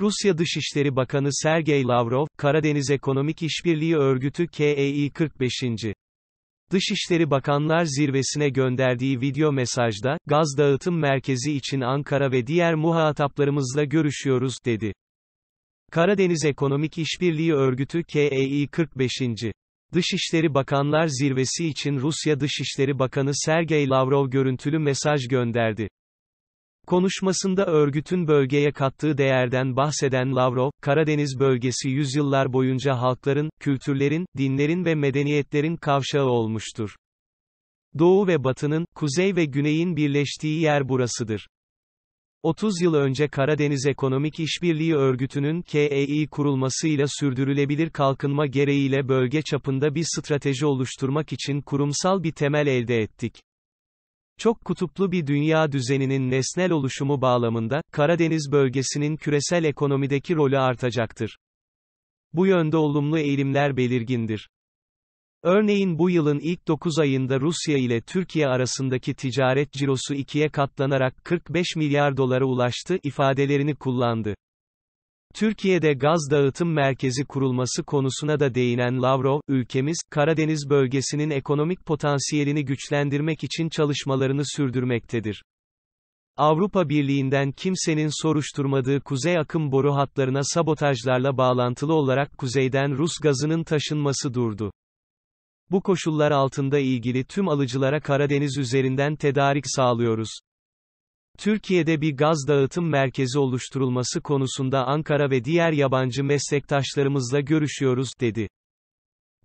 Rusya Dışişleri Bakanı Sergey Lavrov, Karadeniz Ekonomik İşbirliği Örgütü KEİ 45. Dışişleri Bakanlar Zirvesi'ne gönderdiği video mesajda, gaz dağıtım merkezi için Ankara ve diğer muhataplarımızla görüşüyoruz, dedi. Karadeniz Ekonomik İşbirliği Örgütü KEİ 45. Dışişleri Bakanlar Zirvesi için Rusya Dışişleri Bakanı Sergey Lavrov görüntülü mesaj gönderdi. Konuşmasında örgütün bölgeye kattığı değerden bahseden Lavrov, Karadeniz bölgesi yüzyıllar boyunca halkların, kültürlerin, dinlerin ve medeniyetlerin kavşağı olmuştur. Doğu ve Batı'nın, kuzey ve güneyin birleştiği yer burasıdır. 30 yıl önce Karadeniz Ekonomik İşbirliği Örgütü'nün KEİ kurulmasıyla sürdürülebilir kalkınma gereğiyle bölge çapında bir strateji oluşturmak için kurumsal bir temel elde ettik. Çok kutuplu bir dünya düzeninin nesnel oluşumu bağlamında, Karadeniz bölgesinin küresel ekonomideki rolü artacaktır. Bu yönde olumlu eğilimler belirgindir. Örneğin bu yılın ilk 9 ayında Rusya ile Türkiye arasındaki ticaret cirosu ikiye katlanarak 45 milyar dolara ulaştı ifadelerini kullandı. Türkiye'de gaz dağıtım merkezi kurulması konusuna da değinen Lavrov, ülkemiz, Karadeniz bölgesinin ekonomik potansiyelini güçlendirmek için çalışmalarını sürdürmektedir. Avrupa Birliği'nden kimsenin soruşturmadığı kuzey akım boru hatlarına sabotajlarla bağlantılı olarak kuzeyden Rus gazının taşınması durdu. Bu koşullar altında ilgili tüm alıcılara Karadeniz üzerinden tedarik sağlıyoruz. Türkiye'de bir gaz dağıtım merkezi oluşturulması konusunda Ankara ve diğer yabancı meslektaşlarımızla görüşüyoruz, dedi.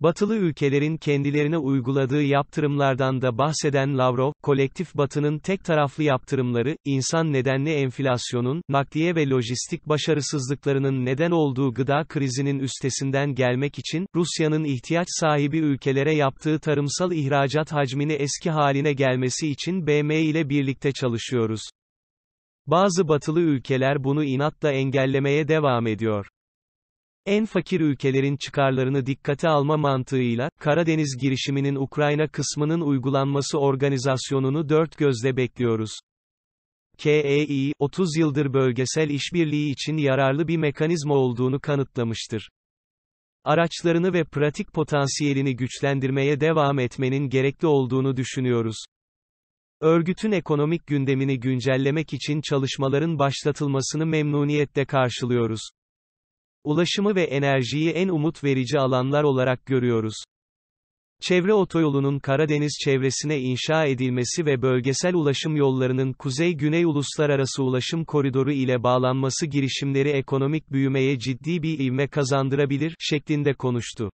Batılı ülkelerin kendilerine uyguladığı yaptırımlardan da bahseden Lavrov, kolektif batının tek taraflı yaptırımları, insan nedenli enflasyonun, nakliye ve lojistik başarısızlıklarının neden olduğu gıda krizinin üstesinden gelmek için, Rusya'nın ihtiyaç sahibi ülkelere yaptığı tarımsal ihracat hacmini eski haline gelmesi için BM ile birlikte çalışıyoruz. Bazı batılı ülkeler bunu inatla engellemeye devam ediyor. En fakir ülkelerin çıkarlarını dikkate alma mantığıyla, Karadeniz girişiminin Ukrayna kısmının uygulanması organizasyonunu dört gözle bekliyoruz. KEI, 30 yıldır bölgesel işbirliği için yararlı bir mekanizma olduğunu kanıtlamıştır. Araçlarını ve pratik potansiyelini güçlendirmeye devam etmenin gerekli olduğunu düşünüyoruz. Örgütün ekonomik gündemini güncellemek için çalışmaların başlatılmasını memnuniyetle karşılıyoruz. Ulaşımı ve enerjiyi en umut verici alanlar olarak görüyoruz. Çevre otoyolunun Karadeniz çevresine inşa edilmesi ve bölgesel ulaşım yollarının kuzey-güney uluslararası ulaşım koridoru ile bağlanması girişimleri ekonomik büyümeye ciddi bir ivme kazandırabilir şeklinde konuştu.